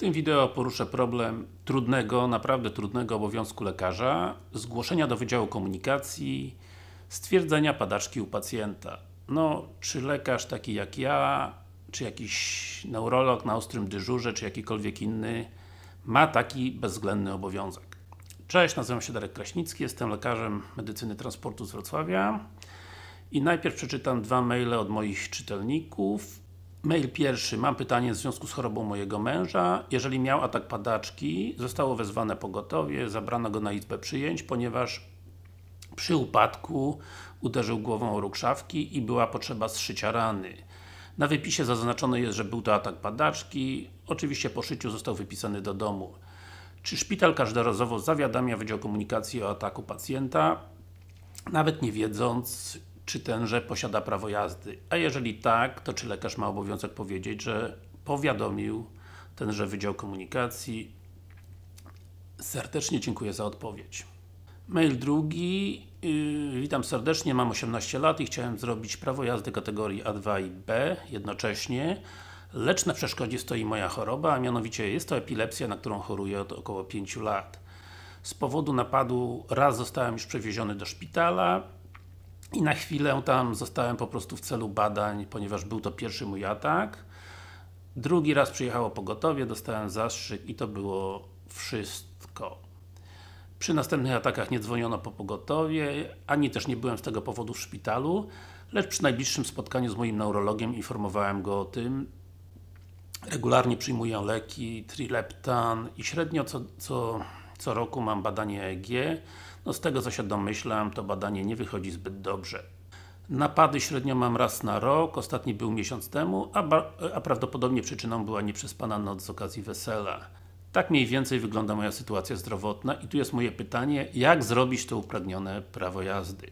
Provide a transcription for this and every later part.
tym wideo poruszę problem trudnego, naprawdę trudnego obowiązku lekarza zgłoszenia do Wydziału Komunikacji stwierdzenia padaczki u pacjenta. No, czy lekarz taki jak ja, czy jakiś neurolog na ostrym dyżurze, czy jakikolwiek inny ma taki bezwzględny obowiązek. Cześć, nazywam się Darek Kraśnicki, jestem lekarzem medycyny transportu z Wrocławia i najpierw przeczytam dwa maile od moich czytelników Mail pierwszy. Mam pytanie w związku z chorobą mojego męża. Jeżeli miał atak padaczki, zostało wezwane pogotowie, zabrano go na izbę przyjęć, ponieważ przy upadku uderzył głową o róg szafki i była potrzeba zszycia rany. Na wypisie zaznaczone jest, że był to atak padaczki. Oczywiście po szyciu został wypisany do domu. Czy szpital każdorazowo zawiadamia Wydział Komunikacji o ataku pacjenta, nawet nie wiedząc, czy tenże posiada prawo jazdy? A jeżeli tak, to czy lekarz ma obowiązek powiedzieć, że powiadomił tenże Wydział Komunikacji? Serdecznie dziękuję za odpowiedź. Mail drugi. Yy, witam serdecznie, mam 18 lat i chciałem zrobić prawo jazdy kategorii A2 i B jednocześnie, lecz na przeszkodzie stoi moja choroba, a mianowicie jest to epilepsja, na którą choruję od około 5 lat. Z powodu napadu raz zostałem już przewieziony do szpitala, i na chwilę tam zostałem po prostu w celu badań, ponieważ był to pierwszy mój atak. Drugi raz przyjechało pogotowie, dostałem zastrzyk i to było wszystko. Przy następnych atakach nie dzwoniono po pogotowie, ani też nie byłem z tego powodu w szpitalu, lecz przy najbliższym spotkaniu z moim neurologiem informowałem go o tym. Regularnie przyjmuję leki, trileptan i średnio co, co, co roku mam badanie EG no z tego co się domyślam, to badanie nie wychodzi zbyt dobrze. Napady średnio mam raz na rok, ostatni był miesiąc temu, a, a prawdopodobnie przyczyną była nieprzespana noc z okazji wesela. Tak mniej więcej wygląda moja sytuacja zdrowotna i tu jest moje pytanie, jak zrobić to upragnione prawo jazdy?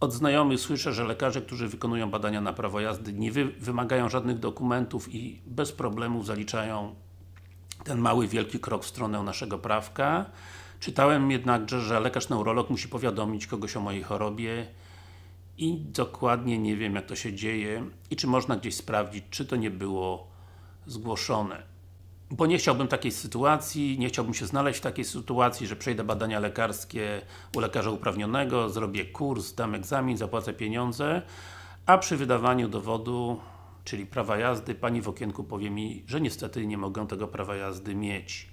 Od znajomych słyszę, że lekarze, którzy wykonują badania na prawo jazdy nie wy wymagają żadnych dokumentów i bez problemu zaliczają ten mały, wielki krok w stronę naszego prawka. Czytałem jednakże, że lekarz neurolog musi powiadomić kogoś o mojej chorobie i dokładnie nie wiem jak to się dzieje i czy można gdzieś sprawdzić, czy to nie było zgłoszone. Bo nie chciałbym takiej sytuacji, nie chciałbym się znaleźć w takiej sytuacji, że przejdę badania lekarskie u lekarza uprawnionego, zrobię kurs, dam egzamin, zapłacę pieniądze, a przy wydawaniu dowodu, czyli prawa jazdy, pani w okienku powie mi, że niestety nie mogę tego prawa jazdy mieć.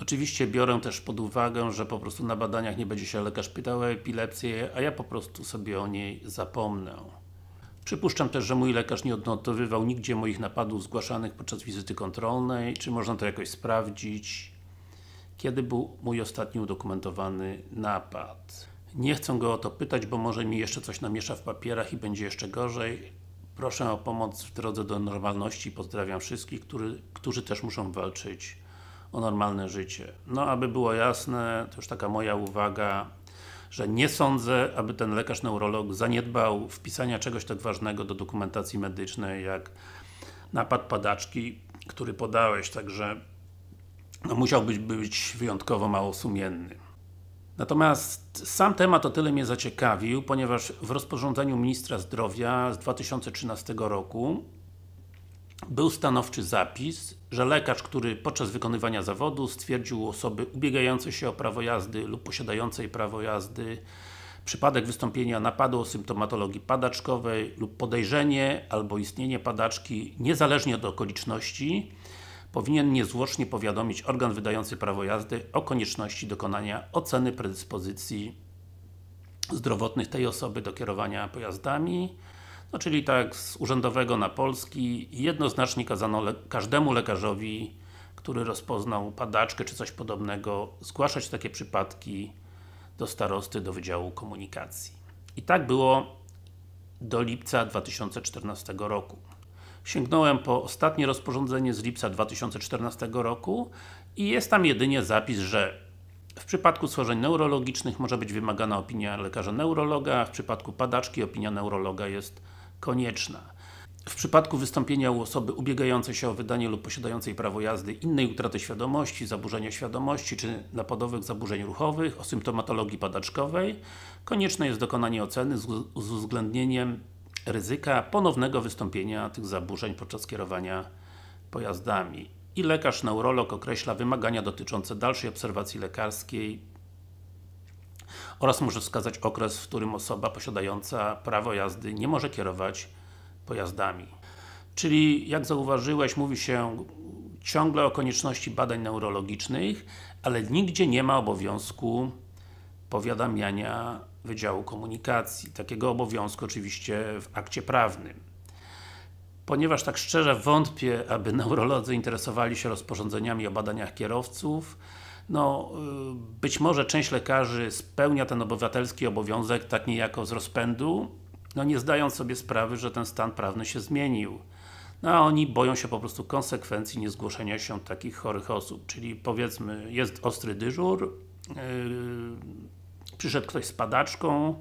Oczywiście biorę też pod uwagę, że po prostu na badaniach nie będzie się lekarz pytał o epilepsję, a ja po prostu sobie o niej zapomnę. Przypuszczam też, że mój lekarz nie odnotowywał nigdzie moich napadów zgłaszanych podczas wizyty kontrolnej. Czy można to jakoś sprawdzić? Kiedy był mój ostatni udokumentowany napad? Nie chcę go o to pytać, bo może mi jeszcze coś namiesza w papierach i będzie jeszcze gorzej. Proszę o pomoc w drodze do normalności. Pozdrawiam wszystkich, który, którzy też muszą walczyć o normalne życie. No, aby było jasne, to już taka moja uwaga, że nie sądzę, aby ten lekarz neurolog zaniedbał wpisania czegoś tak ważnego do dokumentacji medycznej, jak napad padaczki, który podałeś, także no, musiałbyś być wyjątkowo mało sumienny. Natomiast sam temat o tyle mnie zaciekawił, ponieważ w rozporządzeniu Ministra Zdrowia z 2013 roku był stanowczy zapis, że lekarz, który podczas wykonywania zawodu stwierdził u osoby ubiegającej się o prawo jazdy lub posiadającej prawo jazdy przypadek wystąpienia napadu o symptomatologii padaczkowej lub podejrzenie albo istnienie padaczki, niezależnie od okoliczności, powinien niezwłocznie powiadomić organ wydający prawo jazdy o konieczności dokonania oceny predyspozycji zdrowotnych tej osoby do kierowania pojazdami no czyli tak z urzędowego na polski, jednoznacznie kazano le każdemu lekarzowi, który rozpoznał padaczkę czy coś podobnego, zgłaszać takie przypadki do starosty, do Wydziału Komunikacji. I tak było do lipca 2014 roku. Sięgnąłem po ostatnie rozporządzenie z lipca 2014 roku i jest tam jedynie zapis, że w przypadku schorzeń neurologicznych może być wymagana opinia lekarza neurologa, w przypadku padaczki opinia neurologa jest konieczna. W przypadku wystąpienia u osoby ubiegającej się o wydanie lub posiadającej prawo jazdy innej utraty świadomości, zaburzenia świadomości czy napadowych zaburzeń ruchowych o symptomatologii padaczkowej konieczne jest dokonanie oceny z uwzględnieniem ryzyka ponownego wystąpienia tych zaburzeń podczas kierowania pojazdami. I lekarz neurolog określa wymagania dotyczące dalszej obserwacji lekarskiej oraz może wskazać okres, w którym osoba posiadająca prawo jazdy nie może kierować pojazdami. Czyli, jak zauważyłeś, mówi się ciągle o konieczności badań neurologicznych, ale nigdzie nie ma obowiązku powiadamiania Wydziału Komunikacji. Takiego obowiązku oczywiście w akcie prawnym. Ponieważ tak szczerze wątpię, aby neurolodzy interesowali się rozporządzeniami o badaniach kierowców, no, y, być może część lekarzy spełnia ten obywatelski obowiązek tak niejako z rozpędu, no nie zdając sobie sprawy, że ten stan prawny się zmienił. No a oni boją się po prostu konsekwencji niezgłoszenia się takich chorych osób. Czyli powiedzmy, jest ostry dyżur, yy, przyszedł ktoś z padaczką,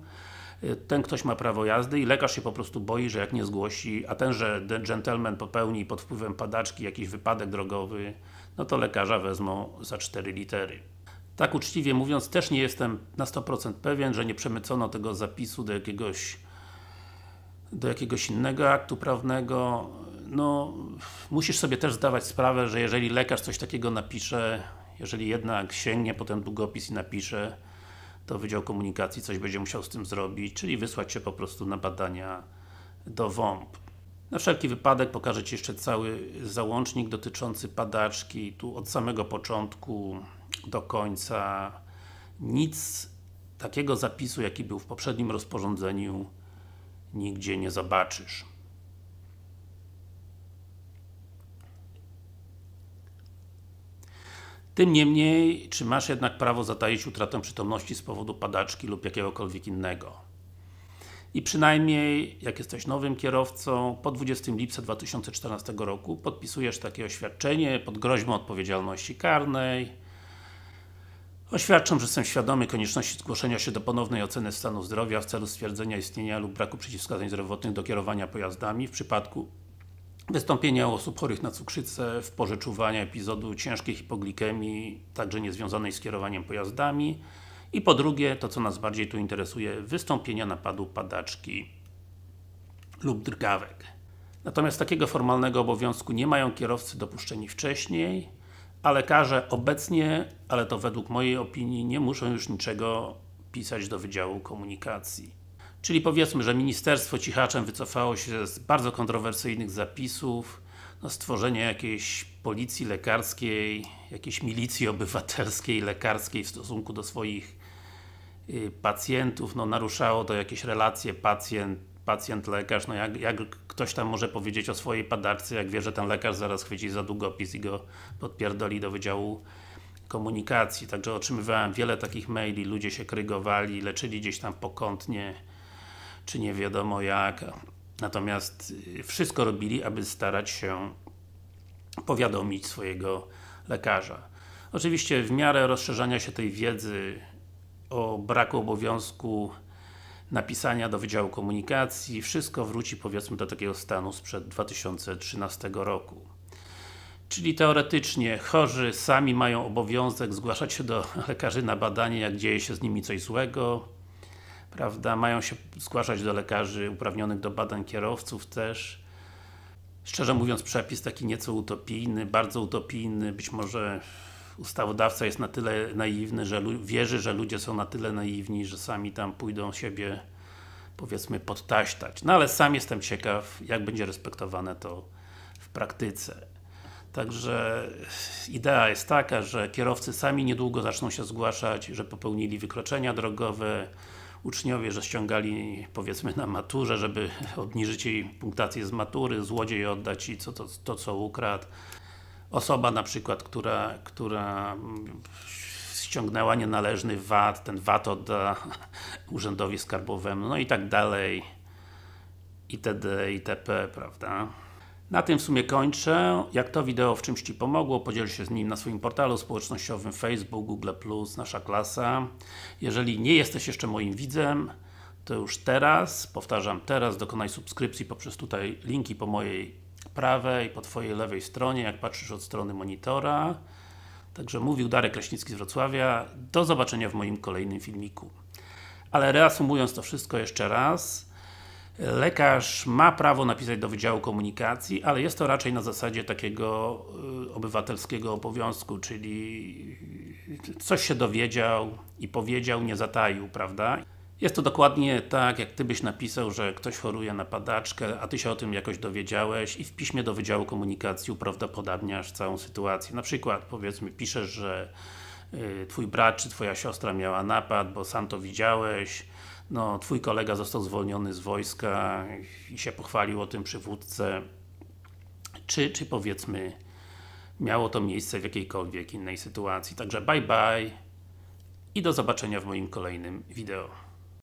ten ktoś ma prawo jazdy i lekarz się po prostu boi, że jak nie zgłosi, a tenże gentleman popełni pod wpływem padaczki jakiś wypadek drogowy, no to lekarza wezmą za cztery litery. Tak uczciwie mówiąc, też nie jestem na 100% pewien, że nie przemycono tego zapisu do jakiegoś do jakiegoś innego aktu prawnego. No, musisz sobie też zdawać sprawę, że jeżeli lekarz coś takiego napisze, jeżeli jednak sięgnie po ten długopis i napisze, to Wydział Komunikacji coś będzie musiał z tym zrobić, czyli wysłać się po prostu na badania do WOMP. Na wszelki wypadek pokażę Ci jeszcze cały załącznik dotyczący padaczki, tu od samego początku do końca. Nic takiego zapisu, jaki był w poprzednim rozporządzeniu nigdzie nie zobaczysz. Tym niemniej, czy masz jednak prawo zataić utratę przytomności z powodu padaczki lub jakiegokolwiek innego? I przynajmniej, jak jesteś nowym kierowcą, po 20 lipca 2014 roku podpisujesz takie oświadczenie pod groźbą odpowiedzialności karnej. Oświadczam, że jestem świadomy konieczności zgłoszenia się do ponownej oceny stanu zdrowia w celu stwierdzenia istnienia lub braku przeciwwskazań zdrowotnych do kierowania pojazdami w przypadku Wystąpienia osób chorych na cukrzycę w porze czuwania epizodu ciężkiej hipoglikemii, także niezwiązanej z kierowaniem pojazdami. I po drugie, to co nas bardziej tu interesuje, wystąpienia napadu padaczki lub drgawek. Natomiast takiego formalnego obowiązku nie mają kierowcy dopuszczeni wcześniej, a lekarze obecnie, ale to według mojej opinii, nie muszą już niczego pisać do Wydziału Komunikacji. Czyli powiedzmy, że ministerstwo cichaczem wycofało się z bardzo kontrowersyjnych zapisów, no stworzenie jakiejś policji lekarskiej, jakiejś milicji obywatelskiej, lekarskiej w stosunku do swoich y, pacjentów, no naruszało to jakieś relacje pacjent, pacjent-lekarz, no jak, jak ktoś tam może powiedzieć o swojej padarce, jak wie, że ten lekarz zaraz chwyci za długopis i go podpierdoli do Wydziału Komunikacji. Także otrzymywałem wiele takich maili, ludzie się krygowali, leczyli gdzieś tam pokątnie, czy nie wiadomo jaka. Natomiast y, wszystko robili, aby starać się powiadomić swojego lekarza. Oczywiście w miarę rozszerzania się tej wiedzy o braku obowiązku napisania do Wydziału Komunikacji, wszystko wróci powiedzmy do takiego stanu sprzed 2013 roku. Czyli teoretycznie chorzy sami mają obowiązek zgłaszać się do lekarzy na badanie, jak dzieje się z nimi coś złego, prawda, mają się zgłaszać do lekarzy uprawnionych do badań kierowców też. Szczerze mówiąc przepis taki nieco utopijny, bardzo utopijny, być może ustawodawca jest na tyle naiwny, że wierzy, że ludzie są na tyle naiwni, że sami tam pójdą siebie powiedzmy podtaśtać. No ale sam jestem ciekaw, jak będzie respektowane to w praktyce. Także idea jest taka, że kierowcy sami niedługo zaczną się zgłaszać, że popełnili wykroczenia drogowe, uczniowie, że ściągali powiedzmy na maturze, żeby obniżyć jej punktację z matury, złodziej oddać i co, to, to co ukradł. Osoba na przykład, która, która ściągnęła nienależny VAT, ten VAT odda urzędowi skarbowemu, no i tak dalej itd. itp. prawda? Na tym w sumie kończę. Jak to wideo w czymś Ci pomogło, podziel się z nim na swoim portalu społecznościowym Facebook, Google+, Nasza Klasa. Jeżeli nie jesteś jeszcze moim widzem, to już teraz, powtarzam teraz, dokonaj subskrypcji poprzez tutaj linki po mojej prawej, po Twojej lewej stronie, jak patrzysz od strony monitora. Także mówił Darek Kraśnicki z Wrocławia. Do zobaczenia w moim kolejnym filmiku. Ale reasumując to wszystko jeszcze raz, Lekarz ma prawo napisać do Wydziału Komunikacji, ale jest to raczej na zasadzie takiego y, obywatelskiego obowiązku, czyli coś się dowiedział i powiedział, nie zataił, prawda? Jest to dokładnie tak, jak Ty byś napisał, że ktoś choruje na padaczkę, a Ty się o tym jakoś dowiedziałeś i w piśmie do Wydziału Komunikacji uprawdopodobniasz całą sytuację. Na przykład, powiedzmy, piszesz, że y, Twój brat czy Twoja siostra miała napad, bo sam to widziałeś, no, twój kolega został zwolniony z wojska i się pochwalił o tym przywódcę, czy, czy powiedzmy miało to miejsce w jakiejkolwiek innej sytuacji. Także bye bye i do zobaczenia w moim kolejnym wideo.